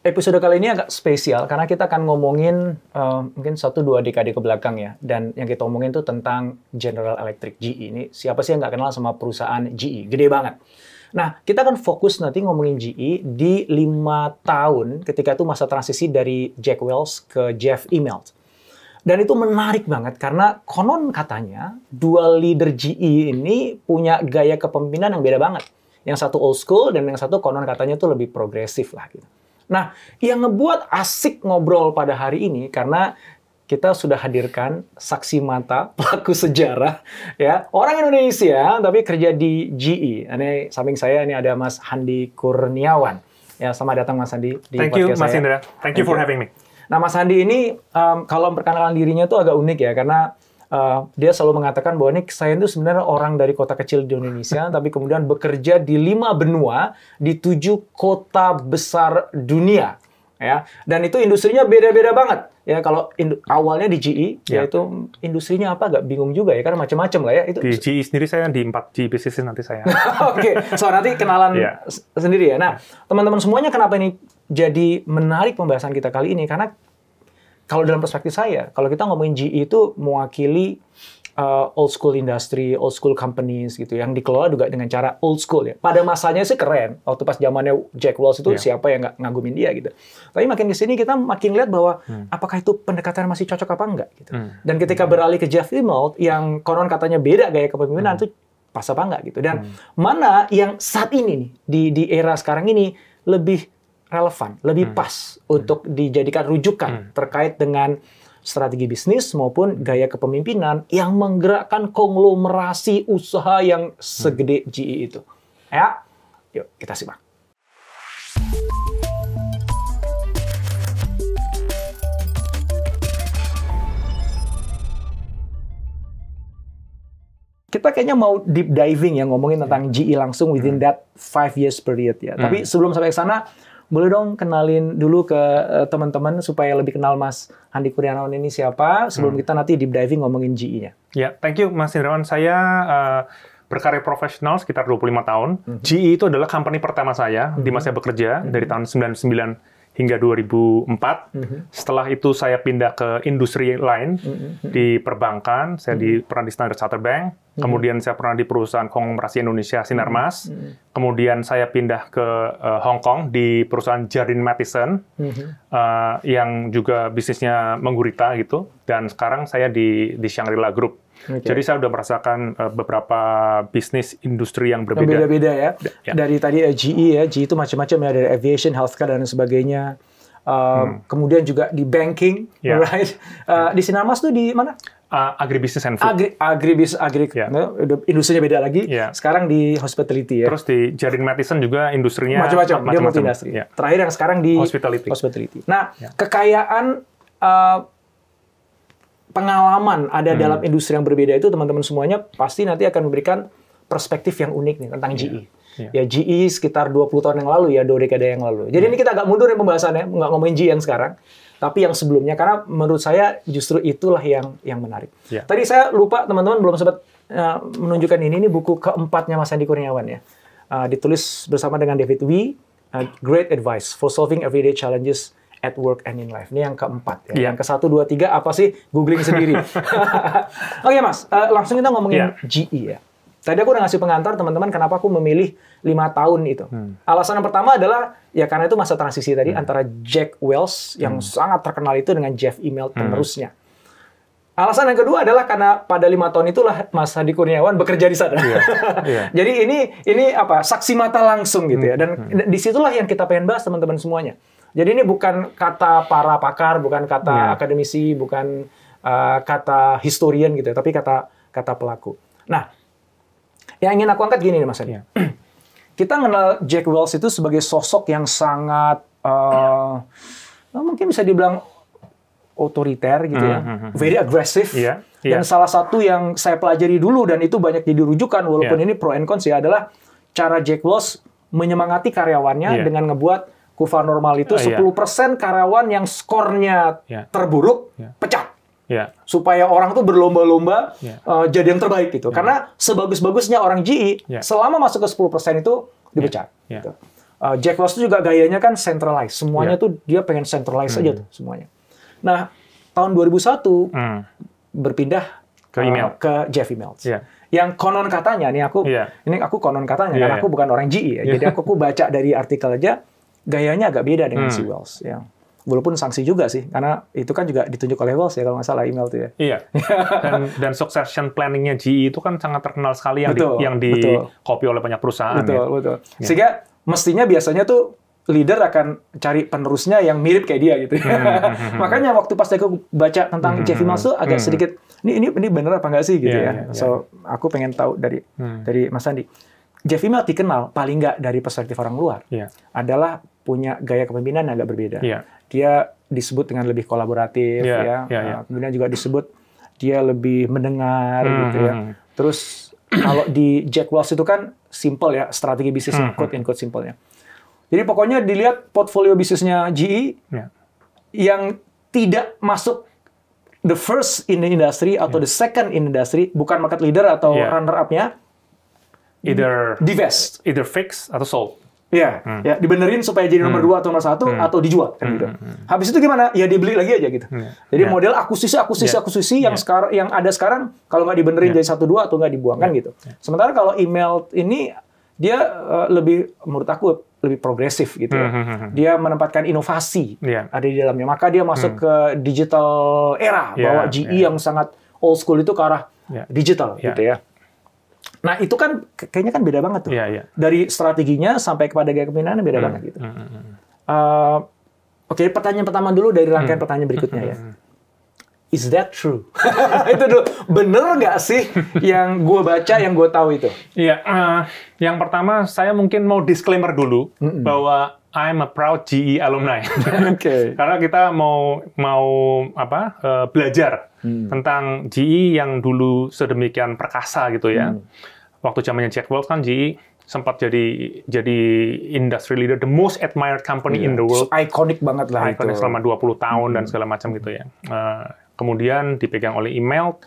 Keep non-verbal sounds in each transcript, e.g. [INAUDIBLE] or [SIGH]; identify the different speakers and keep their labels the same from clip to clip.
Speaker 1: episode kali ini agak spesial karena kita akan ngomongin uh, mungkin satu dua dekade ke belakang ya dan yang kita omongin itu tentang General Electric GE ini siapa sih yang nggak kenal sama perusahaan GE gede banget nah kita akan fokus nanti ngomongin GE di lima tahun ketika itu masa transisi dari Jack Wells ke Jeff Immelt dan itu menarik banget karena konon katanya dua leader GE ini punya gaya kepemimpinan yang beda banget yang satu old school dan yang satu konon katanya tuh lebih progresif lah gitu Nah, yang ngebuat asik ngobrol pada hari ini karena kita sudah hadirkan saksi mata [LAUGHS] pelaku sejarah ya orang Indonesia tapi kerja di GE. Ini samping saya ini ada Mas Handi Kurniawan. Ya, sama datang Mas Handi di Thank you, Mas saya. Indra. Thank, Thank you for having me. Nah, Mas Handi ini um, kalau memperkenalkan dirinya tuh agak unik ya karena uh, dia selalu mengatakan bahwa ini saya itu sebenarnya orang dari kota kecil di Indonesia, tapi kemudian bekerja di lima benua, di tujuh kota besar dunia ya. Dan itu industrinya beda-beda banget. Ya kalau awalnya di GE ya. yaitu industrinya apa Gak bingung juga ya karena macam-macam lah ya itu. Di
Speaker 2: GE sendiri saya di 4 GE bisnis nanti saya.
Speaker 1: [LAUGHS] Oke, okay. so nanti kenalan ya. sendiri ya. Nah, teman-teman semuanya kenapa ini jadi menarik pembahasan kita kali ini karena kalau dalam perspektif saya, kalau kita ngomongin GE itu mewakili uh, old school industry, old school companies gitu yang dikelola juga dengan cara old school ya. Pada masanya sih keren. Waktu pas zamannya Jack Welch itu yeah. siapa yang nggak ngagumin dia gitu. Tapi makin ke sini kita makin lihat bahwa hmm. apakah itu pendekatan masih cocok apa enggak gitu. Hmm. Dan ketika hmm. beralih ke Jeff Immelt yang konon katanya beda gaya kepemimpinan hmm. pas apa enggak gitu. Dan hmm. mana yang saat ini nih di di era sekarang ini lebih relevan, lebih hmm. pas hmm. untuk dijadikan rujukan hmm. terkait dengan strategi bisnis maupun gaya kepemimpinan yang menggerakkan konglomerasi usaha yang hmm. segede hmm. GE itu. Ya, yuk kita simak. Kita kayaknya mau deep diving ya ngomongin ya. tentang GE langsung within hmm. that five years period ya. Hmm. Tapi sebelum sampai ke sana, boleh dong kenalin dulu ke uh, teman-teman supaya lebih kenal Mas Andi Kurniawan ini siapa sebelum hmm. kita nanti deep diving ngomongin GE-nya.
Speaker 2: Ya, yeah, thank you Mas Hendrawan. Saya uh, eh, berkarir profesional sekitar 25 tahun. Mm -hmm. GE itu adalah company pertama saya mm -hmm. di masa saya bekerja mm -hmm. dari tahun 99 hingga 2004. Mm -hmm. Setelah itu saya pindah ke industri lain mm -hmm. di perbankan, saya mm -hmm. di, peran di Standard Chartered Bank hmm. kemudian saya pernah di perusahaan konglomerasi Indonesia Sinarmas, hmm. kemudian saya pindah ke uh, Hong Kong di perusahaan Jardine Matheson hmm. uh, eh, yang juga bisnisnya menggurita gitu, dan sekarang saya di di Shangri-La Group. Okay. Jadi saya sudah merasakan uh, beberapa bisnis industri yang berbeda.
Speaker 1: Beda-beda ya. ya. Dari tadi uh, GE ya, GE itu macam-macam ya dari aviation, healthcare dan sebagainya. Uh, hmm. Kemudian juga di banking, yeah. right? Uh, hmm. eh, yeah. Di Sinarmas tuh di mana? Uh, agribisnis and food. Agri, agribis, agri, yeah. Ya. Eh, industrinya beda lagi. Yeah. Sekarang di
Speaker 2: hospitality ya. Terus di jaring Matheson juga industrinya macam-macam. Dia multi industri. Yeah. Terakhir yang sekarang di hospitality.
Speaker 1: hospitality. Ya. Nah, yeah. kekayaan uh, pengalaman ada hmm. dalam industri yang berbeda itu teman-teman semuanya pasti nanti akan memberikan perspektif yang unik nih tentang yeah. GE. Ya. Iya. Ya GE sekitar 20 tahun yang lalu ya, dua dekade yang lalu. Jadi hmm. ini kita agak mundur ya pembahasannya, nggak ngomongin GE yang sekarang tapi yang sebelumnya karena menurut saya justru itulah yang yang menarik. Yeah. Tadi saya lupa teman-teman belum sempat uh, menunjukkan ini ini buku keempatnya Mas Andi Kurniawan ya. Uh, ditulis bersama dengan David Wee, uh, Great Advice for Solving Everyday Challenges at Work and in Life. Ini yang keempat ya. Yeah. Yang ke satu dua tiga apa sih googling sendiri. [LAUGHS] Oke okay, Mas, uh, langsung kita ngomongin yeah. GE ya. Tadi aku udah ngasih pengantar teman-teman kenapa aku memilih lima tahun itu. Hmm. Alasan yang pertama adalah ya karena itu masa transisi tadi hmm. antara Jack Wells yang hmm. sangat terkenal itu dengan Jeff Immelt penerusnya. Hmm. Alasan yang kedua adalah karena pada lima tahun itulah Mas Hadi Kurniawan bekerja di sana. Yeah, [LAUGHS] yeah. Jadi ini ini apa saksi mata langsung gitu ya. Hmm, Dan hmm. disitulah yang kita pengen bahas teman-teman semuanya. Jadi ini bukan kata para pakar, bukan kata yeah. akademisi, bukan uh, kata historian gitu, ya, tapi kata kata pelaku. Nah, yang ingin aku angkat gini nih Mas Adi. Yeah. Iya. [CLEARS THROAT] Kita kenal Jack Wells itu sebagai sosok yang sangat uh, eh, yeah. mungkin bisa dibilang otoriter gitu ya, mm-hmm. very aggressive, Yeah, yeah. Dan salah satu yang saya pelajari dulu dan itu banyak jadi rujukan walaupun yeah. ini pro and cons ya adalah cara Jack Wells menyemangati karyawannya yeah. dengan ngebuat Kufa normal itu uh, 10% yeah. karyawan yang skornya yeah. terburuk yeah. pecat yeah. supaya orang tuh berlomba-lomba yeah. Ya. uh, jadi yang terbaik gitu. Yeah. Karena sebagus-bagusnya orang GE, yeah. selama masuk ke 10% itu dipecat. Yeah. Yeah. Gitu. Uh, Jack Welch juga gayanya kan centralized, semuanya yeah. tuh dia pengen centralized mm. aja hmm. tuh semuanya. Nah, tahun 2001 mm. berpindah ke eh, email uh, ke Jeff Emails. Yeah. Yang konon katanya ini aku yeah. ini aku konon katanya yeah, karena ya. aku bukan orang GE ya. Yeah. Jadi aku, aku baca dari artikel aja gayanya agak beda dengan mm. si Wells Yeah walaupun sanksi juga sih karena itu kan juga ditunjuk oleh Walsh ya kalau nggak salah email tuh ya
Speaker 2: iya dan, dan succession planningnya GE itu kan sangat terkenal sekali yang betul, di, yang di copy oleh
Speaker 1: banyak perusahaan betul ya. betul ya. sehingga mestinya biasanya tuh leader akan cari penerusnya yang mirip kayak dia gitu ya. hmm, hmm, hmm, hmm, makanya waktu pas aku baca tentang hmm, Jeffy Mas tuh agak hmm. sedikit ini ini ini bener apa nggak sih gitu yeah, ya yeah, iya. so aku pengen tahu dari hmm. dari Mas Andi Jeffy Mel dikenal paling nggak dari perspektif orang luar yeah. adalah punya gaya kepemimpinan agak berbeda. Yeah. Dia disebut dengan lebih kolaboratif, yeah, ya. Yeah, iya, iya. yeah. Kemudian juga disebut dia lebih mendengar, mm -hmm. gitu ya. Hmm, hmm. Terus [CLEARS THROAT] kalau di Jack Welch itu kan simple ya strategi bisnisnya, mm -hmm. quote in quote simple ya. Jadi pokoknya dilihat portfolio bisnisnya GE yeah. yang tidak masuk the first in the industry atau yeah. the second in the industry, bukan market leader atau yeah. runner up-nya, either divest,
Speaker 2: either fix
Speaker 1: atau sold. Iya, hmm. ya dibenerin supaya jadi nomor hmm. dua atau nomor satu hmm. atau dijual kan hmm, gitu. Hmm, hmm. Habis itu gimana? Ya dibeli lagi aja gitu. Yeah. Jadi yeah. model akuisisi, akuisisi, yeah. akuisisi yang yeah. sekarang yang ada sekarang kalau nggak dibenerin yeah. jadi satu dua atau nggak dibuang kan iya. gitu. Yeah. Sementara kalau email ini dia uh, lebih menurut aku lebih progresif gitu ya. Hmm. Dia menempatkan inovasi yeah. ada di dalamnya. Maka dia masuk mm. ke digital era yeah. bahwa iya, GE yeah. yang sangat old school itu ke arah yeah. digital yeah. gitu ya. Nah itu kan kayaknya kan beda banget tuh. Yeah, yeah. Dari strateginya sampai kepada gaya kepemimpinannya beda mm. banget gitu. Mm. Uh, Oke, okay, pertanyaan pertama dulu dari rangkaian mm. pertanyaan berikutnya ya. Hmm, Is that true? [LAUGHS] itu dulu bener nggak sih yang gue baca yang gue tahu itu? Iya, yeah, uh,
Speaker 2: yang pertama saya mungkin mau disclaimer dulu mm -mm. bahwa I'm a proud GE alumni. [LAUGHS] Oke. Okay. [LAUGHS] Karena kita mau mau apa uh, belajar hmm. tentang GE yang dulu sedemikian perkasa gitu ya. Hmm. Waktu zamannya Jack Welch kan GE sempat jadi jadi industry leader, the most admired company yeah. in the iya. world.
Speaker 1: Iconic banget lah Iconic itu. selama
Speaker 2: 20 tahun hmm. dan segala macam gitu ya. Uh, kemudian dipegang oleh email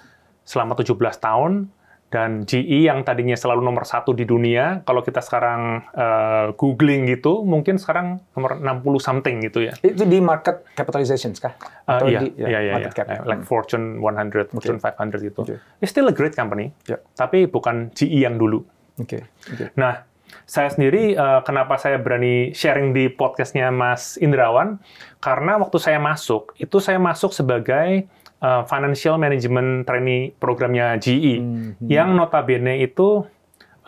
Speaker 2: selama 17 tahun dan GE yang tadinya selalu nomor satu di dunia, kalau kita sekarang uh, googling gitu, mungkin sekarang nomor 60 something gitu ya.
Speaker 1: Itu di market capitalization kah? Eh,
Speaker 2: Atau uh, iya, di, ya, iya, iya, market iya, cap. iya. Like Fortune 100, Fortune okay. 500 gitu. Okay. It's still a great company, yeah. tapi bukan GE yang dulu.
Speaker 1: Oke. Okay. Okay.
Speaker 2: Nah, saya sendiri uh, kenapa saya berani sharing di podcastnya Mas Indrawan, karena waktu saya masuk, itu saya masuk sebagai Eh, financial management Training programnya GE hmm. yang notabene itu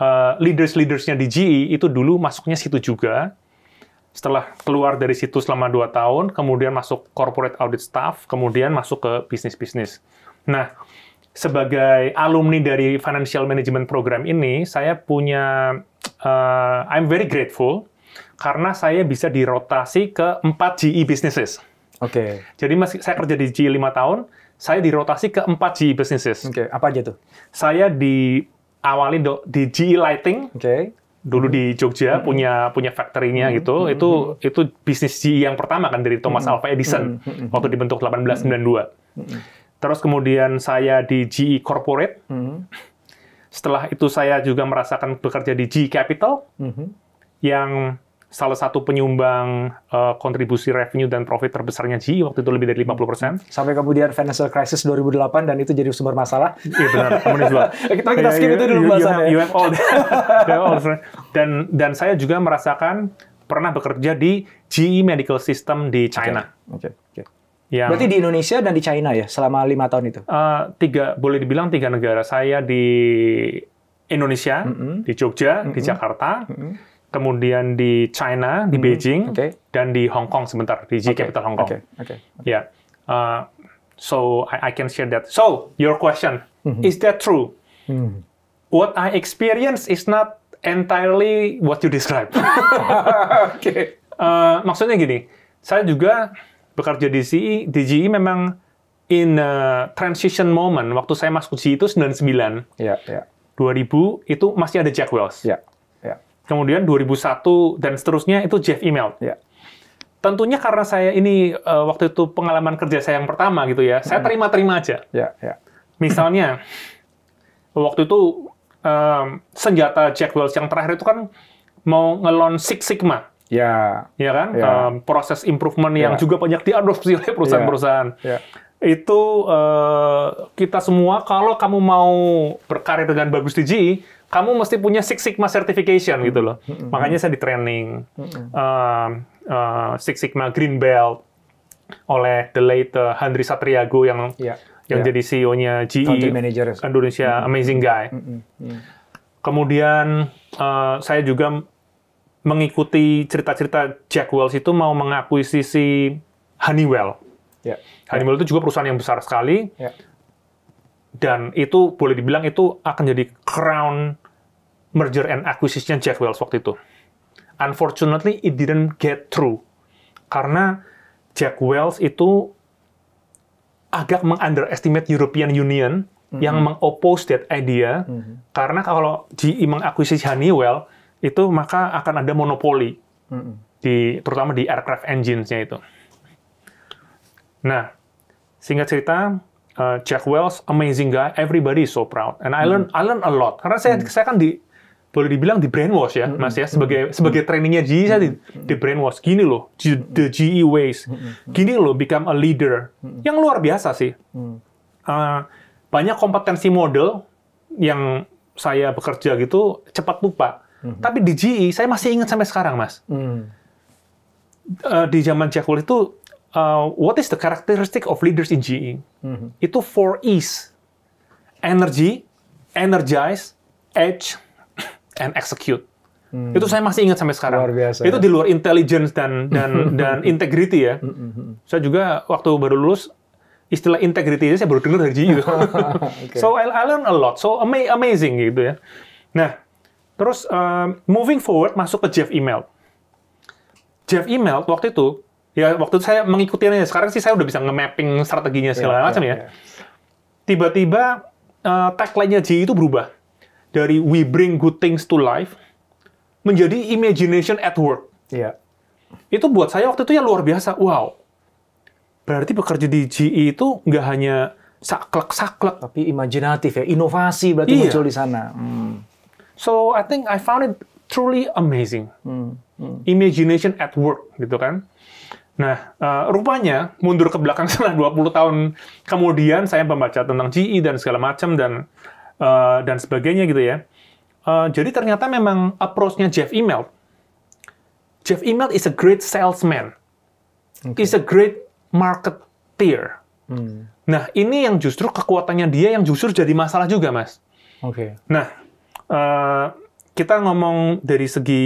Speaker 2: uh, leaders-leadersnya di GE itu dulu masuknya situ juga. Setelah keluar dari situ selama 2 tahun, kemudian masuk corporate audit staff, kemudian masuk ke bisnis-bisnis. Nah, sebagai alumni dari financial management program ini, saya punya uh, I'm very grateful karena saya bisa dirotasi ke empat GE businesses. Oke. Okay. Jadi masih saya kerja di GE lima tahun, saya dirotasi ke 4 GE businesses. Oke, okay. apa aja tuh? Saya diawali do, di GE Lighting. Oke. Okay. Dulu di Jogja mm -hmm. punya punya factory-nya mm -hmm. gitu. Mm -hmm. Itu itu bisnis GE yang pertama kan dari Thomas mm -hmm. Alva Edison mm -hmm. waktu dibentuk 1892. Mm -hmm. Terus kemudian saya di GE Corporate. Mm -hmm. Setelah itu saya juga merasakan bekerja di GE Capital. Mm -hmm. Yang salah satu penyumbang uh, kontribusi revenue dan profit terbesarnya GE waktu itu lebih dari 50%.
Speaker 1: Sampai kemudian financial crisis 2008 dan itu jadi sumber masalah. Iya benar, komunis [LAUGHS] juga. kita kita iya, skip iya, itu dulu bahasa You, you have all.
Speaker 2: [LAUGHS] dan dan saya juga merasakan pernah bekerja di GE Medical System di China.
Speaker 1: Oke. Okay. Okay. Okay. Yang, Berarti di Indonesia dan di China ya selama lima tahun itu? Uh,
Speaker 2: tiga, boleh dibilang tiga negara. Saya di Indonesia, mm -hmm. di Jogja, mm -hmm. di Jakarta, mm -hmm kemudian di China, di hmm. Beijing, okay. dan di Hong Kong sebentar di G okay. Capital Hong Kong. Okay. Okay. Okay. Yeah. Uh, so I, I can share that. So your question mm-hmm. is that true? Mm. What I experience is not entirely what you describe. [LAUGHS] okay. uh, maksudnya gini, saya juga bekerja di GE, di GE memang in a transition moment. Waktu saya masuk GE itu 99. Yeah, yeah. 2000 itu masih ada Jack Wells. Yeah kemudian 2001 dan seterusnya itu Jeff Immelt. Ya. Tentunya karena saya ini uh, waktu itu pengalaman kerja saya yang pertama gitu ya, saya hmm. terima-terima aja. Ya, ya. Misalnya waktu itu um, senjata Jack Welch yang terakhir itu kan mau ngelon Six Sigma. Ya. Ya kan? Ya. Um, proses improvement ya. yang juga banyak diadopsi oleh perusahaan-perusahaan. Ya. Ya. Itu uh, kita semua kalau kamu mau berkarir dengan bagus di GE, kamu mesti punya Six Sigma certification gitu loh. Mm -hmm. Makanya saya di training mm -hmm. uh, uh, Six Sigma Green Belt oleh the late uh, Satriago yang yeah. yang yeah. jadi CEO-nya GE Manager. Indonesia mm -hmm. amazing guy. Mm -hmm. Mm-hmm. Kemudian uh, saya juga mengikuti cerita-cerita Jack Wells itu mau mengakuisisi Honeywell. Yeah. Honeywell yeah. itu juga perusahaan yang besar sekali. Yeah dan itu boleh dibilang itu akan jadi crown merger and acquisition Jack Wells waktu itu. Unfortunately, it didn't get through. Karena Jack Wells itu agak meng-underestimate European Union mm-hmm. yang mengoppose that idea. Mm-hmm. Karena kalau GE mengakuisisi Honeywell, itu maka akan ada monopoli. Mm-hmm. Di, terutama di aircraft engines-nya itu. Nah, singkat cerita, uh, Jack Wells, amazing guy, everybody is so proud. And I learn, mm. Mm-hmm. I learn a lot. Karena saya, mm. saya kan di boleh dibilang di brainwash ya, Mas ya sebagai sebagai trainingnya GE saya di, di brainwash gini loh, the GE ways, gini loh become a leader yang luar biasa sih. Uh, banyak kompetensi model yang saya bekerja gitu cepat lupa, mm-hmm. tapi di GE saya masih ingat sampai sekarang Mas. Uh, di zaman Jack Welch itu uh, what is the characteristic of leaders in GE? Mm-hmm. Itu four E's, energy, energize, edge, and execute. Hmm. Itu saya masih ingat sampai sekarang. Luar biasa. Itu ya? di luar intelligence dan dan [LAUGHS] dan integrity ya. Hmm, hmm, hmm. saya juga waktu baru lulus istilah integrity saya baru dengar dari GU.
Speaker 1: [LAUGHS] So
Speaker 2: I, learn a lot. So amazing gitu ya. Nah, terus um, moving forward masuk ke Jeff Email. Jeff Email waktu itu ya waktu itu saya mengikutinya. Sekarang sih saya udah bisa nge-mapping strateginya segala yeah, macam yeah, ya. Tiba-tiba yeah. uh, tagline-nya GU itu berubah dari we bring good things to life menjadi imagination at work. Iya. Itu buat saya waktu itu ya luar biasa. Wow. Berarti bekerja di GE itu nggak hanya saklek-saklek. Tapi imajinatif ya, inovasi berarti iya. muncul di
Speaker 1: sana. Hmm.
Speaker 2: So I think I found it truly amazing. Hmm. Hmm. Imagination at work gitu kan. Nah, uh, rupanya mundur ke belakang [LAUGHS] setelah 20 tahun kemudian saya membaca tentang GE dan segala macam dan uh, dan sebagainya gitu ya. Uh, jadi ternyata memang approach-nya Jeff Immelt. Jeff Immelt is a great salesman. Okay. Is a great marketeer. Hmm. Nah, ini yang justru kekuatannya dia yang justru jadi masalah juga, Mas. Oke. Okay. Nah, uh, kita ngomong dari segi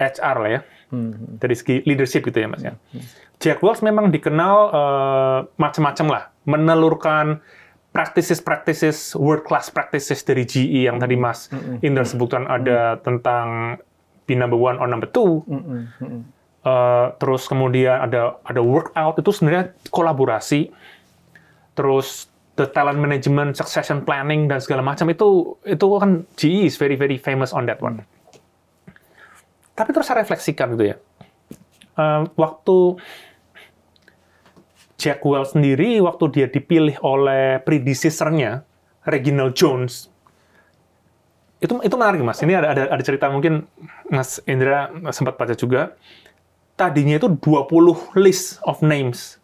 Speaker 2: HR lah ya. Hmm. Dari segi leadership gitu ya, Mas ya. Hmm. Jack Welch memang dikenal uh, macam-macam lah, menelurkan practices-practices world class practices dari GE yang tadi Mas mm -hmm. Indra sebutkan ada mm -hmm. tentang be number one or number two.
Speaker 1: Mm -hmm.
Speaker 2: uh, terus kemudian ada ada workout itu sebenarnya kolaborasi. Terus the talent management, succession planning dan segala macam itu itu kan GE is very very famous on that one. Mm. Tapi terus saya refleksikan gitu ya. Uh, waktu Jack Wells sendiri waktu dia dipilih oleh predecessor-nya, Reginald Jones itu itu menarik mas ini ada ada, ada cerita mungkin mas Indra sempat baca juga tadinya itu 20 list of names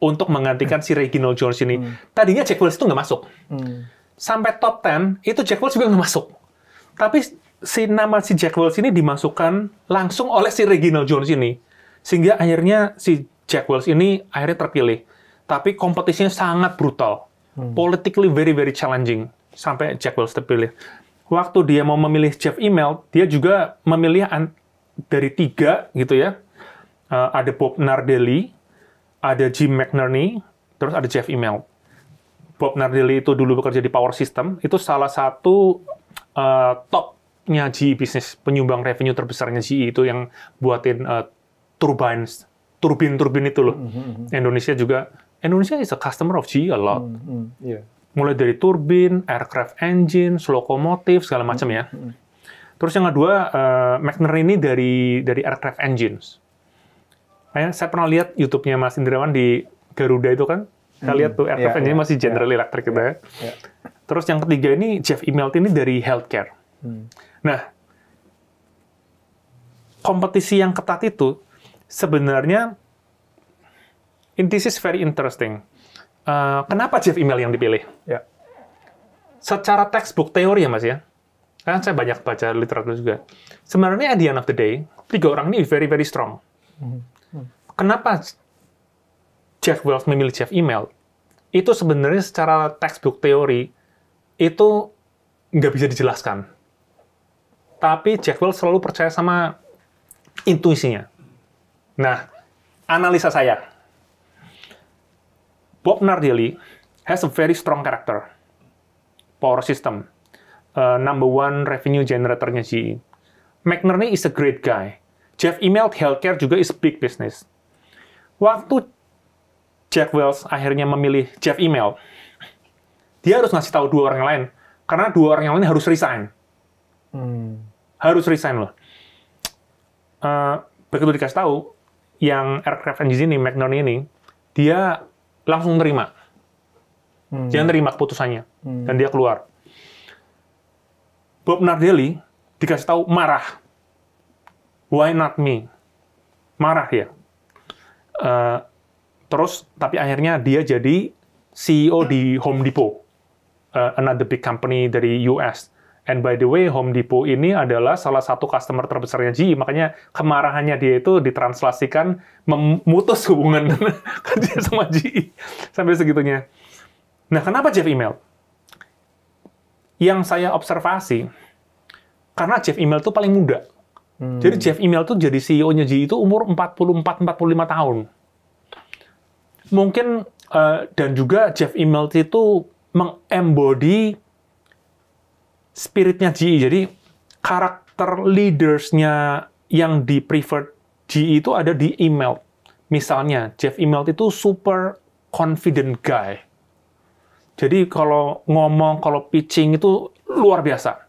Speaker 2: untuk menggantikan si Reginald Jones ini hmm. tadinya Jack Wells itu nggak masuk hmm. sampai top 10 itu Jack Wells juga nggak masuk tapi si nama si Jack Wells ini dimasukkan langsung oleh si Reginald Jones ini sehingga akhirnya si Jack Wells ini akhirnya terpilih. Tapi kompetisinya sangat brutal. Hmm. Politically very very challenging sampai Jack Wells terpilih. Waktu dia mau memilih Jeff Immelt, dia juga memilih dari tiga gitu ya. Uh, ada Bob Nardelli, ada Jim McNerney, terus ada Jeff Immelt. Bob Nardelli itu dulu bekerja di Power System, itu salah satu uh, topnya GE bisnis, penyumbang revenue terbesarnya GE itu yang buatin uh, turbines turbin-turbin itu loh. Mm-hmm, mm-hmm. Indonesia juga Indonesia is a customer of GE a lot. Mm-hmm. Mm, yeah. Mulai dari turbin, aircraft engine, lokomotif segala macam mm-hmm. ya. Mm, mm. Terus yang kedua, uh, eh, McNair ini dari dari aircraft engines. saya pernah lihat YouTube-nya Mas Indrawan di Garuda itu kan. Saya hmm, lihat tuh aircraft yeah, engine iya. masih iya. General yeah, Electric gitu yeah, ya. Yeah. Terus yang ketiga ini Jeff Immelt e. ini dari healthcare. Hmm. Nah, kompetisi yang ketat itu sebenarnya this is very interesting. Uh, kenapa Jeff Email yang dipilih? Ya. Secara textbook teori ya mas ya, kan saya banyak baca literatur juga. Sebenarnya at the end of the day, tiga orang ini very very strong. Hmm. Kenapa Jeff Wells memilih Jeff Email? Itu sebenarnya secara textbook teori itu nggak bisa dijelaskan. Tapi Jack Wells selalu percaya sama intuisinya. Nah, analisa saya, Bob Nardelli has a very strong character, power system, uh, number one revenue generatornya GE. McNerney is a great guy. Jeff Immelt Healthcare juga is a big business. Waktu Jack Wells akhirnya memilih Jeff Immelt, dia harus ngasih tahu dua orang lain karena dua orang yang lain harus resign. Hmm. Harus resign loh. Uh, begitu dikasih tahu, yang aircraft engine ini, McNorn ini, dia langsung terima. Hmm. Dia nerima keputusannya. Hmm. Dan dia keluar. Bob Nardelli dikasih tahu marah. Why not me? Marah ya Uh, terus, tapi akhirnya dia jadi CEO di Home Depot. Uh, another big company dari US. And by the way, Home Depot ini adalah salah satu customer terbesarnya GE, makanya kemarahannya dia itu ditranslasikan memutus hubungan [LAUGHS] kerja sama GE sampai segitunya. Nah, kenapa Jeff Email? Yang saya observasi, karena Jeff Email itu paling muda. Hmm. Jadi Jeff Email itu jadi CEO-nya GE itu umur 44-45 tahun. Mungkin, eh, dan juga Jeff Email itu mengembody spiritnya GE. Jadi karakter leadersnya yang di preferred GE itu ada di email. Misalnya Jeff email itu super confident guy. Jadi kalau ngomong, kalau pitching itu luar biasa.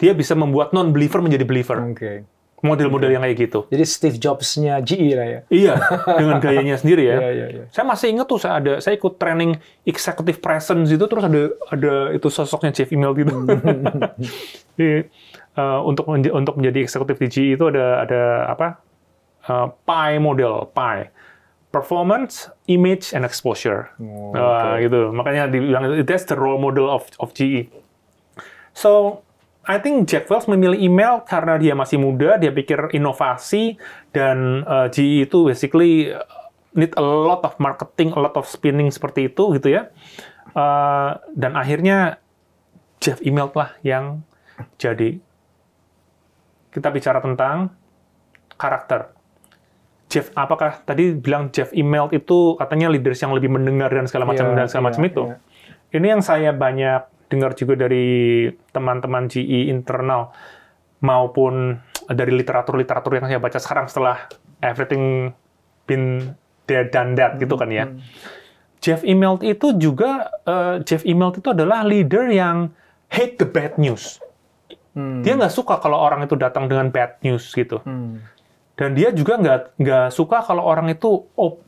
Speaker 2: Dia bisa membuat non believer menjadi believer. Okay model-model yang kayak
Speaker 1: gitu. Jadi Steve Jobs-nya GE lah ya.
Speaker 2: Iya, dengan gayanya sendiri ya. [LAUGHS] Iya, iya, iya. Saya masih ingat tuh saya ada saya ikut training executive presence itu terus ada ada itu sosoknya Chief Email gitu. [LAUGHS] Jadi, uh, untuk untuk menjadi eksekutif di GE itu ada ada apa? Uh, eh, PI model, PI. Performance, image, and exposure. Oh, ah, okay. uh, gitu. Makanya dibilang that's the role model of of GE. So I think Jack Wells memilih email karena dia masih muda, dia pikir inovasi dan uh, eh, GE itu basically eh, need a lot of marketing, a lot of spinning seperti itu gitu ya. Uh, dan akhirnya Jeff email lah yang jadi. Kita bicara tentang karakter. Jeff, apakah tadi bilang Jeff email itu katanya leaders yang lebih mendengar dan segala macam yeah, dan segala yeah, macam iya, itu? Yeah. Ini yang saya banyak dengar juga dari teman-teman GE internal maupun dari literatur-literatur yang saya baca sekarang setelah everything been there done that gitu kan ya. Hmm. Jeff Immelt itu juga uh, Jeff Immelt itu adalah leader yang hate the bad news. Hmm. Dia nggak suka kalau orang itu datang dengan bad news gitu. Hmm. Dan dia juga nggak nggak suka kalau orang itu op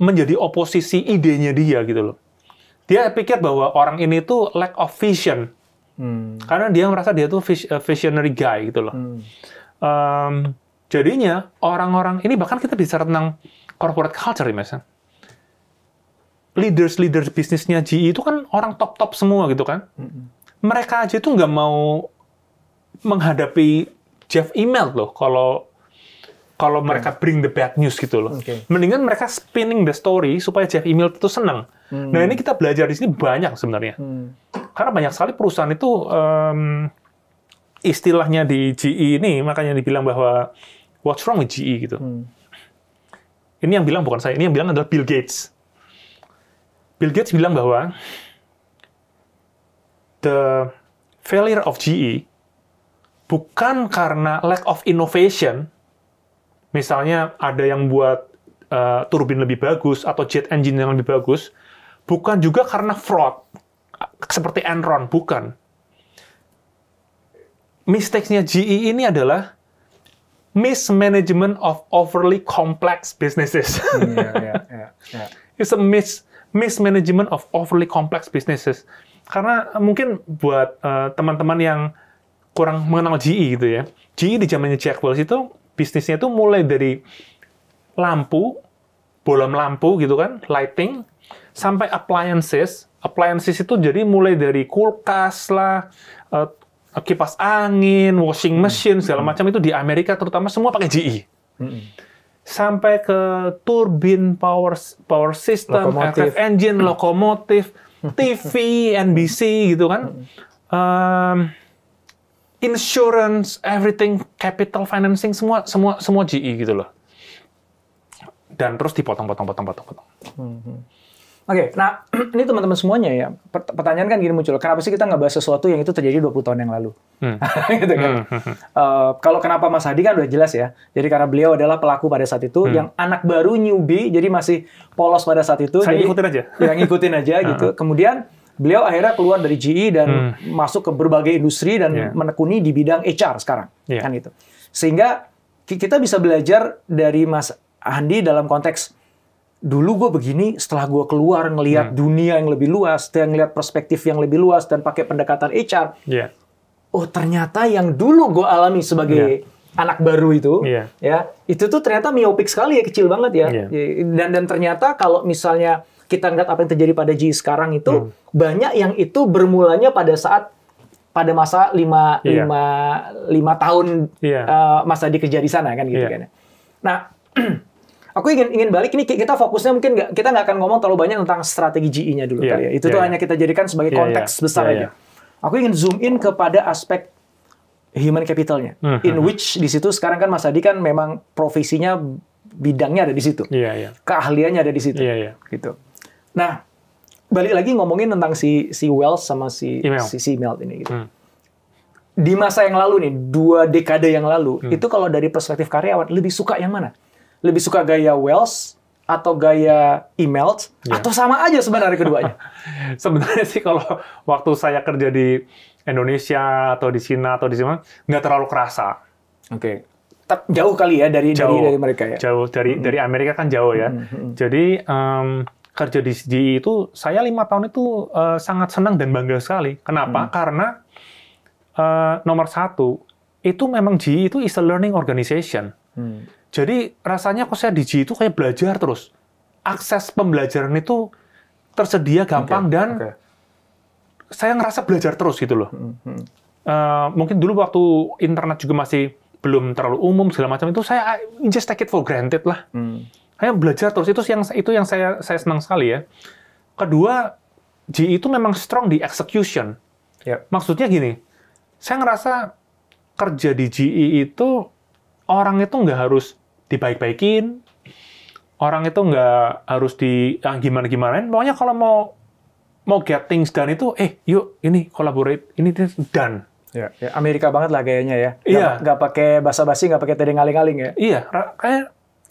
Speaker 2: menjadi oposisi idenya dia gitu loh dia pikir bahwa orang ini tuh lack of vision hmm. karena dia merasa dia tuh eh, visionary guy gitu loh hmm. um, jadinya orang-orang ini bahkan kita bicara tentang corporate culture ya leaders leaders bisnisnya GE itu kan orang top top semua gitu kan hmm. mereka aja tuh nggak mau menghadapi Jeff Immelt loh kalau kalau mereka bring the bad news gitu loh. Okay. Mendingan mereka spinning the story supaya Jeff Emil itu senang. Hmm. Nah ini kita belajar di sini banyak sebenarnya. Hmm. Karena banyak sekali perusahaan itu um, istilahnya di GE ini makanya dibilang bahwa what's wrong with GE gitu. Hmm. Ini yang bilang bukan saya, ini yang bilang adalah Bill Gates. Bill Gates bilang bahwa the failure of GE bukan karena lack of innovation misalnya ada yang buat uh, turbin lebih bagus atau jet engine yang lebih bagus, bukan juga karena fraud seperti Enron, bukan. Mistakesnya GE ini adalah mismanagement of overly complex businesses. yeah, yeah, yeah, yeah. Iya. It's a mis mismanagement of overly complex businesses. Karena mungkin buat eh, teman-teman uh, yang kurang mengenal GE gitu ya, GE di zamannya Jack Welch itu bisnisnya itu mulai dari lampu, bolam lampu gitu kan, lighting, sampai appliances. Appliances itu jadi mulai dari kulkas lah, uh, kipas angin, washing hmm. machine, segala hmm. macam itu di Amerika terutama semua pakai GE. Hmm. Sampai ke turbin power power system, aircraft engine, lokomotif, [LAUGHS] TV, NBC gitu kan. Um, insurance, everything, capital financing semua semua semua GE gitu loh. Dan terus dipotong-potong potong-potong potong.
Speaker 1: Hmm. Oke, okay, nah [CLEARS THROAT] ini teman-teman semuanya ya, pertanyaan kan gini muncul, kenapa sih kita nggak bahas sesuatu yang itu terjadi 20 tahun yang lalu? Hmm. [LAUGHS] gitu kan. Hmm. Uh, kalau kenapa Mas Hadi kan udah jelas ya, jadi karena beliau adalah pelaku pada saat itu, hmm. yang anak baru newbie, jadi masih polos pada saat itu. Saya jadi, ikutin aja. Yang ngikutin aja ya, [LAUGHS] gitu. Kemudian beliau akhirnya keluar dari GE dan hmm. masuk ke berbagai industri dan yeah. menekuni di bidang HR sekarang yeah. kan itu sehingga kita bisa belajar dari Mas Andi dalam konteks dulu gue begini, setelah gue keluar ngelihat hmm. dunia yang lebih luas, dan ngelihat perspektif yang lebih luas, dan pakai pendekatan HR, yeah. oh ternyata yang dulu gue alami sebagai yeah. anak baru itu, yeah. ya itu tuh ternyata miopik sekali ya, kecil banget ya, yeah. dan dan ternyata kalau misalnya kita ngeliat apa yang terjadi pada G sekarang itu hmm. banyak yang itu bermulanya pada saat pada masa lima iya. lima lima tahun yeah. Iya. uh, masa dikerja di sana kan gitu yeah. kan. Ya. Nah, [CLEARS THROAT] aku ingin ingin balik ini kita fokusnya mungkin gak, kita nggak akan ngomong terlalu banyak tentang strategi GI-nya dulu yeah. kali ya. Itu yeah. tuh yeah. hanya kita jadikan sebagai iya, konteks yeah. besar yeah. aja. Aku ingin zoom in kepada aspek human capitalnya, mm -hmm. in hmm, hmm. which di situ sekarang kan Mas Adi kan memang profesinya bidangnya ada di situ, yeah, yeah. keahliannya ada di situ, yeah, yeah. gitu. Nah, balik lagi ngomongin tentang si si Wells sama si email. si, si email ini gitu. Hmm. Di masa yang lalu nih, dua dekade yang lalu, hmm. itu kalau dari perspektif karyawan lebih suka yang mana? Lebih suka gaya Wells atau gaya email iya. yeah. atau sama aja sebenarnya keduanya? [LAUGHS] sebenarnya sih
Speaker 2: kalau waktu saya kerja di Indonesia atau di Cina atau di sini nggak terlalu kerasa. Oke. Okay jauh kali ya dari jauh, dari mereka ya. Jauh dari -hmm. dari Amerika kan jauh ya. -hmm. hmm. Jadi um, kerja di CGI itu saya lima tahun itu uh, sangat senang dan bangga sekali. Kenapa? Hmm. Karena uh, nomor satu itu memang GE itu is a learning organization. Hmm. Jadi rasanya kok saya di GE itu kayak belajar terus. Akses pembelajaran itu tersedia gampang okay. dan okay. saya ngerasa belajar terus gitu loh. Hmm. Uh, mungkin dulu waktu internet juga masih belum terlalu umum segala macam itu saya just take it for granted lah. Hmm hanya belajar terus itu yang itu yang saya saya senang sekali ya. Kedua, GE itu memang strong di execution. Yep. Ya. Maksudnya gini, saya ngerasa kerja di GE itu orang itu nggak harus dibaik-baikin, orang itu nggak harus di ah, gimana gimanain. Pokoknya kalau mau mau get things done itu, eh yuk ini collaborate, ini done. Ya, ya, Amerika banget lah kayaknya ya. Iya.
Speaker 1: Gak pakai basa-basi, gak pakai tadi ngaling-ngaling ya.
Speaker 2: Iya, kayak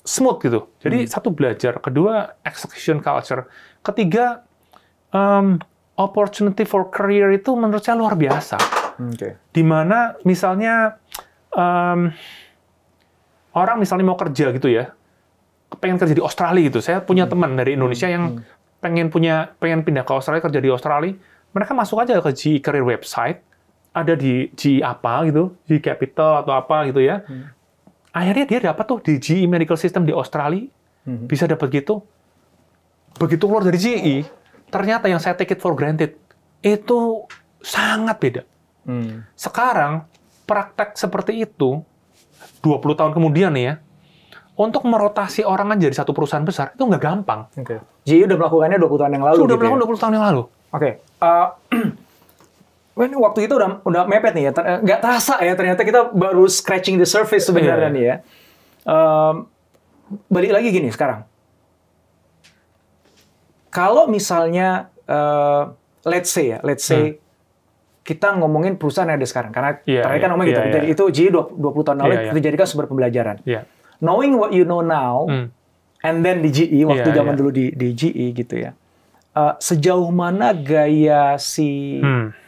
Speaker 2: smooth gitu. Jadi hmm. satu belajar, kedua execution culture, ketiga um, opportunity for career itu menurut saya luar biasa. Okay. Dimana misalnya um, orang misalnya mau kerja gitu ya, pengen kerja di Australia gitu. Saya punya hmm. teman dari Indonesia hmm. yang hmm. pengen punya pengen pindah ke Australia kerja di Australia. Mereka masuk aja ke GE Career website, ada di G apa gitu, G Capital atau apa gitu ya. Hmm Akhirnya dia dapat tuh di GE Medical System di Australia, hmm. bisa dapat gitu. Begitu keluar dari GE, oh. ternyata yang saya take it for granted itu sangat beda. Hmm. Sekarang praktek seperti itu 20 tahun kemudian nih ya, untuk merotasi orang jadi satu perusahaan besar itu nggak gampang.
Speaker 1: Okay. GE udah melakukannya 20 tahun yang lalu. Sudah gitu ya? melakukan ya? 20 tahun yang lalu. Oke. Okay. Uh, eh, [CLEARS THROAT] waktu itu udah udah mepet nih ya, eh, nggak gak terasa ya ternyata kita baru scratching the surface iya. sebenarnya yeah. nih ya. Um, balik lagi gini sekarang, kalau misalnya uh, let's say ya, let's say hmm. kita ngomongin perusahaan yang ada sekarang, karena yeah, terakhir kan yeah, ngomong yeah, gitu, yeah, iya. itu GE 20 tahun lalu yeah, yeah. sumber pembelajaran. Yeah. Knowing what you know now, hmm. and then di GE waktu yeah, zaman yeah. dulu di, di GE gitu ya. Uh, sejauh mana gaya si hmm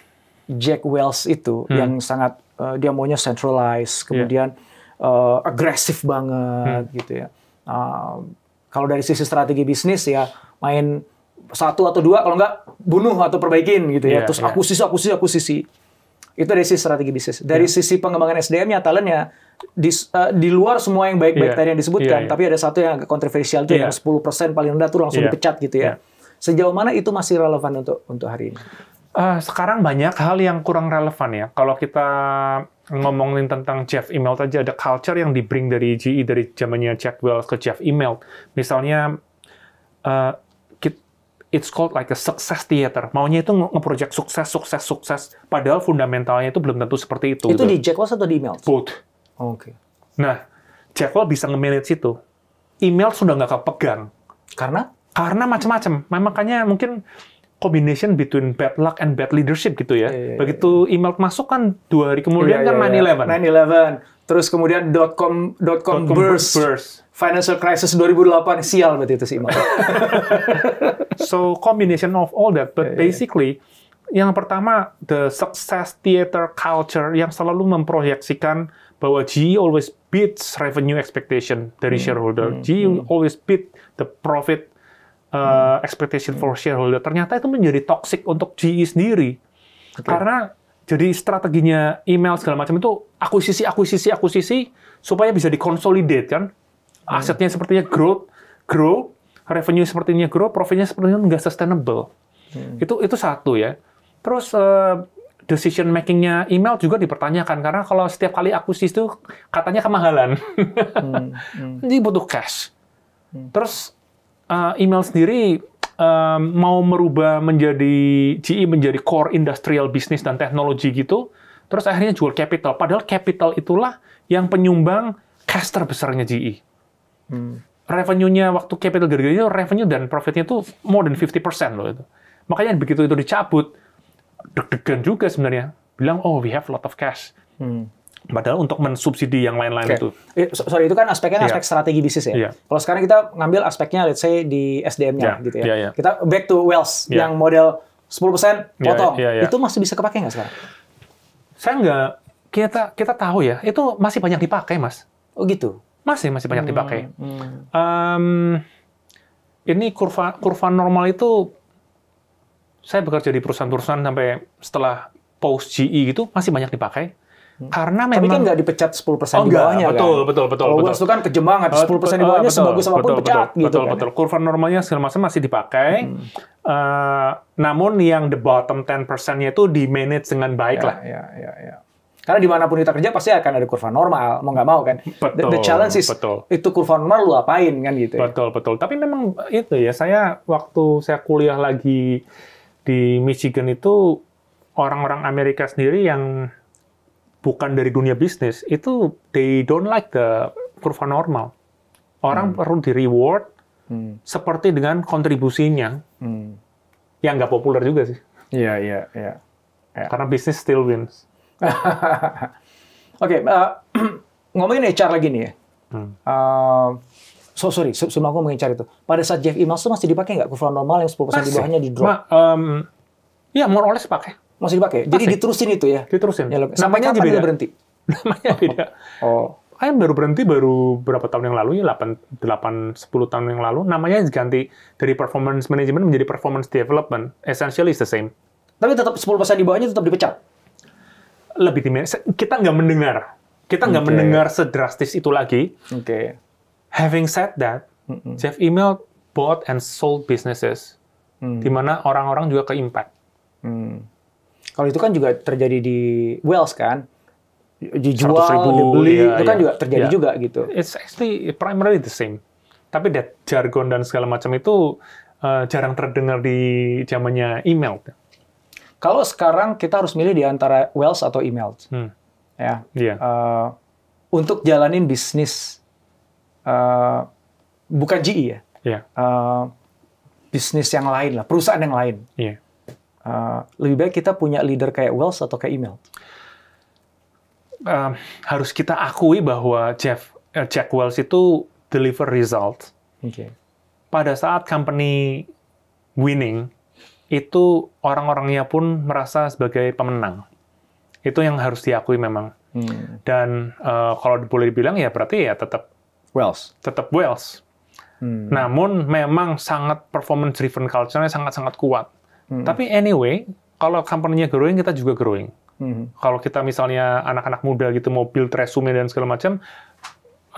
Speaker 1: Jack Wells itu hmm. yang sangat uh, dia maunya centralized, iya. kemudian yeah. uh, agresif banget hmm. gitu ya. Uh, kalau dari sisi strategi bisnis ya main satu atau dua kalau nggak bunuh atau perbaikin gitu ya. Yeah, Terus yeah. sisi, aku sisi. Itu dari sisi strategi bisnis. Dari yeah. sisi pengembangan SDM-nya talentnya di, uh, eh, di luar semua yang baik-baik yeah. tadi yang disebutkan, yeah, yeah. tapi ada satu yang agak kontroversial tuh yeah. yang 10% paling rendah tuh langsung yeah. dipecat gitu ya. Yeah. Sejauh mana itu masih relevan untuk untuk hari ini?
Speaker 2: uh, sekarang banyak hal yang kurang relevan ya. Kalau kita ngomongin tentang Jeff Email saja ada culture yang di bring dari GE dari zamannya Jack Wells ke Jeff Email Misalnya uh, it's called like a success theater. Maunya itu ngeproject sukses, sukses, sukses. Padahal fundamentalnya itu belum tentu seperti itu. Itu gitu. di
Speaker 1: Jack Wells atau di email? Both. Oh, Oke. Okay.
Speaker 2: Nah, Jack Wells bisa nge-manage itu. Email sudah nggak kepegang. Karena? Karena macam-macam. Nah, makanya mungkin combination between bad luck and bad leadership gitu ya. Yeah, iya, iya. Begitu yeah. email masuk kan dua hari kemudian yeah, kan
Speaker 1: yeah, 9/11. 9/11. Terus kemudian dot .com dot .com, .com burst. burst. Financial crisis 2008 sial berarti itu si email. [LAUGHS]
Speaker 2: so combination of all that, but yeah, iya. basically yeah. yang pertama the success theater culture yang selalu memproyeksikan bahwa GE always beats revenue expectation dari hmm, shareholder. Hmm, GE hmm. always beat the profit uh, expectation for shareholder ternyata itu menjadi toxic untuk GE sendiri okay. karena jadi strateginya email segala macam itu akuisisi akuisisi akuisisi supaya bisa dikonsolidate kan iya. asetnya sepertinya grow grow revenue sepertinya grow profitnya sepertinya nggak sustainable hmm. itu itu satu ya terus uh, decision makingnya email juga dipertanyakan karena kalau setiap kali akuisisi itu katanya kemahalan hmm. Hmm. jadi [LAUGHS] butuh cash hmm. terus uh, email sendiri um, mau merubah menjadi GE menjadi core industrial business dan teknologi gitu, terus akhirnya jual capital. Padahal capital itulah yang penyumbang cash terbesarnya GE. Hmm. Revenue-nya waktu capital gede-gede itu revenue dan profitnya itu more than 50% loh itu. Makanya begitu itu dicabut, deg-degan juga sebenarnya. Bilang, oh we have lot of cash. Hmm. Padahal untuk mensubsidi yang lain-lain okay. itu.
Speaker 1: Eh, sorry, itu kan aspeknya yeah. aspek strategi bisnis ya. Yeah. Kalau sekarang kita ngambil aspeknya let's say di SDM-nya yeah. gitu ya. Yeah, yeah. Kita back to wealth yeah. yang model 10% iya, potong. Yeah, yeah, yeah. Itu masih bisa kepake nggak sekarang? Saya nggak, kita kita tahu ya, itu
Speaker 2: masih banyak dipakai, Mas. Oh gitu? Masih, masih banyak hmm, dipakai. hmm. Um, ini kurva kurva normal itu, saya bekerja di perusahaan-perusahaan sampai setelah post GE gitu, masih banyak dipakai Hmm. Karena memang Tapi kan nggak
Speaker 1: dipecat 10% oh, di bawahnya enggak, betul, kan. Betul, betul, betul. Kalau betul. itu kan kejem banget. 10% uh, di bawahnya ah, betul, sebagus apapun betul, pecat betul, gitu betul, kan.
Speaker 2: Betul, betul. Kurva normalnya segala macam masih dipakai. Hmm. Uh, namun yang the bottom 10%-nya itu di manage dengan baik ya, lah.
Speaker 1: Ya, ya, ya. Karena dimanapun kita kerja pasti akan ada kurva normal, mau nggak mau kan. Betul. The, the challenge is betul. itu kurva normal lu apain kan gitu. Ya?
Speaker 2: Betul betul. Tapi memang itu ya saya waktu saya kuliah lagi di Michigan itu orang-orang Amerika sendiri yang bukan dari dunia bisnis itu they don't like the kurva normal. Orang hmm. perlu di reward hmm. seperti dengan kontribusinya. Hmm. Yang nggak populer juga sih.
Speaker 1: Iya, iya, iya. Ya. Karena bisnis still wins. [LAUGHS] Oke, okay, uh, eh, [CLEARS THROAT] ngomongin HR lagi nih ya. Hmm. Uh, so sorry, sebelum aku mengincar itu. Pada saat Jeff Immels itu masih dipakai nggak kurva normal yang 10% di bawahnya di drop? Ma,
Speaker 2: um, ya, more
Speaker 1: or less pakai. Masih dipakai. Masih. Jadi
Speaker 2: diterusin itu ya. Diterusin.
Speaker 1: Ya, Sampai Namanya kapan beda. berhenti?
Speaker 2: Namanya beda. Oh. oh. Ayam baru berhenti baru berapa tahun yang lalu ya 8 8 10 tahun yang lalu namanya diganti dari performance management menjadi performance development. Essentially is the same. Tapi tetap 10% di bawahnya tetap dipecat. Lebih timnya kita nggak mendengar. Kita nggak okay. mendengar sedrastis itu lagi. Oke. Okay. Having said that, mm -mm. Jeff email bought and sold businesses mm. di mana orang-orang juga ke impact.
Speaker 1: Mm. Kalau itu kan juga terjadi di Wales kan dijual, ribu, dibeli, yeah, itu kan yeah, juga terjadi yeah. juga gitu.
Speaker 2: It's actually primarily the same. Tapi that jargon dan segala macam itu uh, jarang terdengar di zamannya email.
Speaker 1: Kalau sekarang kita harus milih di antara Wells atau email, hmm. ya. Yeah. Iya. Uh, untuk jalanin bisnis, uh, bukan GE ya. Yeah. Iya. Uh, bisnis yang lain lah, perusahaan yang lain. Yeah uh, lebih baik kita punya leader kayak Wells atau kayak email?
Speaker 2: Uh, harus kita akui bahwa Jeff uh, Jack Wells itu deliver result. Okay. Pada saat company winning, itu orang-orangnya pun merasa sebagai pemenang. Itu yang harus diakui memang. Hmm. Dan uh, kalau boleh dibilang ya berarti ya tetap Wells. Tetap Wells. Hmm. Namun memang sangat performance driven culture-nya sangat-sangat kuat Hmm. Tapi anyway, kalau company-nya growing, kita juga growing. Hmm. Kalau kita misalnya anak-anak muda gitu mau build resume dan segala macam,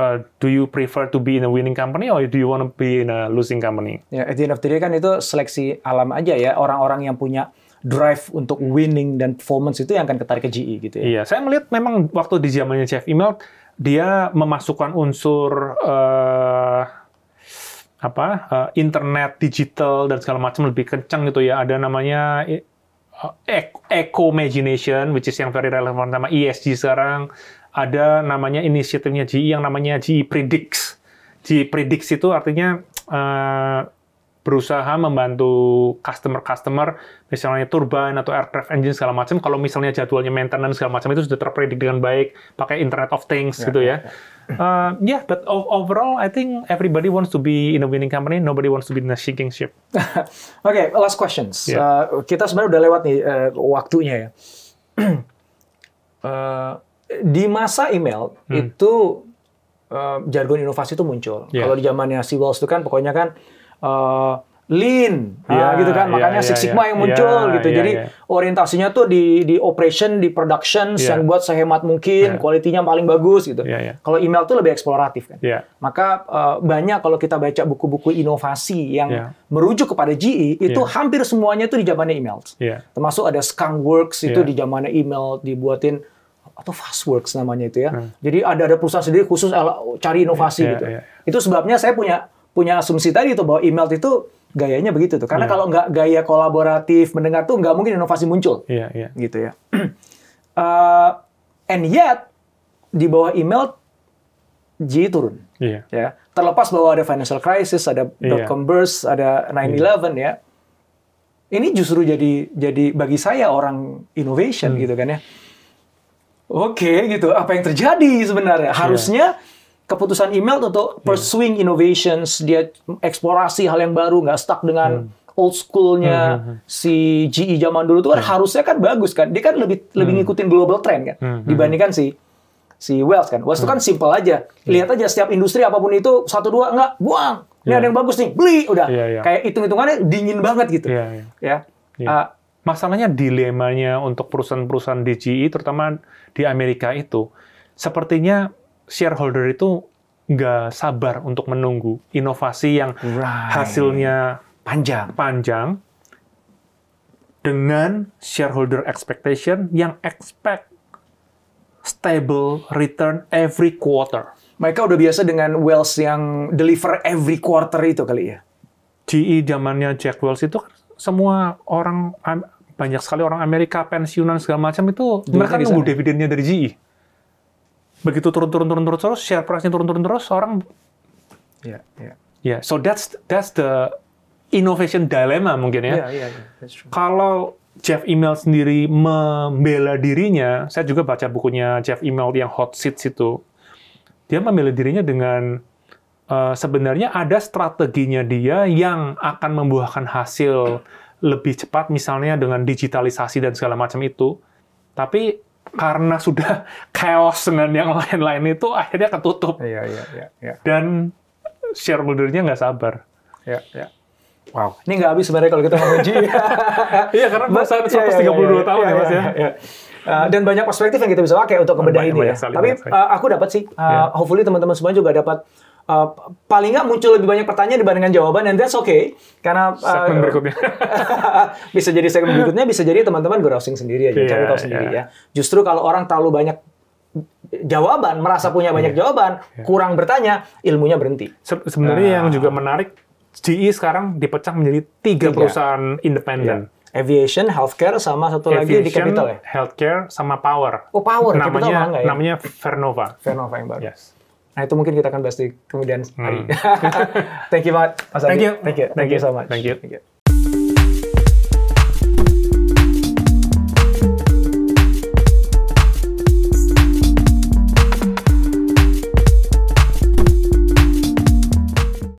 Speaker 2: uh, do you prefer to be in a winning company or do you want to be in a
Speaker 1: losing company? Ya, yeah, at the end of the day kan itu seleksi alam aja ya orang-orang yang punya drive untuk winning dan performance itu yang akan ketarik ke GE gitu ya. Iya,
Speaker 2: saya melihat memang waktu di zamannya Jeff Immelt dia memasukkan unsur uh, apa uh, internet digital dan segala macam lebih kencang gitu ya. Ada namanya eh, eh, eco imagination which is yang very relevan sama ESG sekarang. Ada namanya inisiatifnya gi e, yang namanya gi e Predicts. gi e Predicts itu artinya uh, berusaha membantu customer-customer misalnya turbine atau aircraft engine segala macam kalau misalnya jadwalnya maintenance segala macam itu sudah terpredik dengan baik pakai internet of things ya, gitu ya. ya. ya. Uh, yeah, but overall, I think everybody wants to be in a winning company. Nobody wants to be in a sinking ship.
Speaker 1: [LAUGHS] okay, last questions. Yeah. Uh, kita sebenarnya udah lewat nih uh, waktunya ya. [CLEARS THROAT] uh, di masa email hmm. itu uh, jargon inovasi itu muncul. Yeah. Kalau di zamannya Seawalls itu kan pokoknya kan uh, lean, yeah, ya, gitu kan. Ya, Makanya yeah, Six ya. Sigma yeah, yang muncul yeah, gitu. Yeah, Jadi yeah. orientasinya tuh di di operation, di production, yeah. yang buat sehemat mungkin, yeah. kualitinya paling bagus gitu. Yeah, yeah. Kalau email tuh lebih eksploratif kan. Yeah. Maka uh, banyak kalau kita baca buku-buku inovasi yang yeah. merujuk kepada GE itu yeah. hampir semuanya tuh di zamannya email. Yeah. Termasuk ada Skunk Works itu yeah. di zamannya email dibuatin atau Fastworks namanya itu ya. Hmm. Jadi ada ada perusahaan sendiri khusus cari inovasi yeah, gitu. Yeah, yeah. Itu sebabnya saya punya punya asumsi tadi itu bahwa email itu gayanya begitu tuh. Karena yeah. kalau nggak gaya kolaboratif mendengar tuh nggak mungkin inovasi muncul.
Speaker 2: Iya, yeah, iya. Yeah. Gitu ya.
Speaker 1: uh, [CLEARS THROAT] and yet di bawah email G turun. Iya. Yeah. Ya. Terlepas bahwa ada financial crisis, ada yeah. dot-com burst, ada 9/11 yeah. ya. Ini justru jadi jadi bagi saya orang innovation hmm. gitu kan ya. Oke okay, gitu, apa yang terjadi sebenarnya? Iya. Harusnya yeah keputusan email untuk iya. pursuing innovations, dia eksplorasi hal yang baru, nggak stuck dengan hmm old schoolnya hmm, hmm, hmm. si GE zaman dulu tuh kan hmm. harusnya kan bagus kan dia kan lebih hmm. lebih ngikutin global trend kan hmm, hmm. dibandingkan si si Wells kan Wells itu kan hmm. kan simple aja iya. lihat aja setiap industri apapun itu satu dua nggak buang ini yeah. ada yang bagus nih beli udah yeah, yeah. kayak hitung hitungannya dingin banget gitu yeah, yeah. ya yeah. Iya. Uh, masalahnya
Speaker 2: dilemanya untuk perusahaan-perusahaan di GE terutama di Amerika itu sepertinya shareholder itu nggak sabar untuk menunggu inovasi yang right. hasilnya panjang panjang dengan
Speaker 1: shareholder expectation yang expect stable return every quarter. Mereka udah biasa dengan Wells yang deliver every quarter itu kali ya.
Speaker 2: GE zamannya Jack Wells itu kan semua orang banyak sekali orang Amerika pensiunan segala macam itu mereka nunggu dividennya dari GE begitu turun-turun-turun terus, turun, turun, share price-nya turun-turun terus, orang ya, yeah, ya. Yeah. yeah. so that's that's the innovation dilemma mungkin ya.
Speaker 1: Yeah, yeah, yeah. Ya,
Speaker 2: Kalau Jeff Email sendiri membela dirinya, saya juga baca bukunya Jeff Email yang Hot Seats itu. Dia membela dirinya dengan uh, sebenarnya ada strateginya dia yang akan membuahkan hasil lebih cepat misalnya dengan digitalisasi dan segala macam itu. Tapi karena sudah [LAUGHS] chaos dengan yang lain-lain itu akhirnya ketutup. Iya, iya, iya. iya. Dan shareholder-nya nggak sabar.
Speaker 1: Iya, iya. Wow. Ini nggak habis sebenarnya kalau kita menguji. [LAUGHS] iya, karena masa 132 iya, iya, dua tahun iya, ya, Mas Iya, Iya. Uh, dan banyak perspektif yang kita bisa pakai untuk kebedahan ini. ya. Tapi uh, aku dapat sih, uh, eh, yeah. hopefully teman-teman semua juga dapat uh, paling nggak muncul lebih banyak pertanyaan dibandingkan jawaban and that's okay karena uh, segmen berikutnya [LAUGHS] bisa jadi segmen berikutnya bisa jadi teman-teman browsing sendiri aja yeah, cari tahu iya. sendiri yeah. ya justru kalau orang terlalu banyak jawaban merasa punya iya. banyak yeah, jawaban yeah. kurang bertanya ilmunya berhenti Se sebenarnya uh, yang nah. juga menarik GE sekarang dipecah menjadi tiga, tiga. perusahaan independen yeah. Aviation, healthcare, sama satu Aviation, lagi di capital ya. Healthcare sama power. Oh power, namanya capital ya? namanya Vernova. Vernova yang baru. Yes. Nah itu mungkin kita akan bahas di kemudian hari. Hmm. [LAUGHS] thank you banget Mas Adi. Thank you. Thank you. Thank you so much. Thank you. Thank you.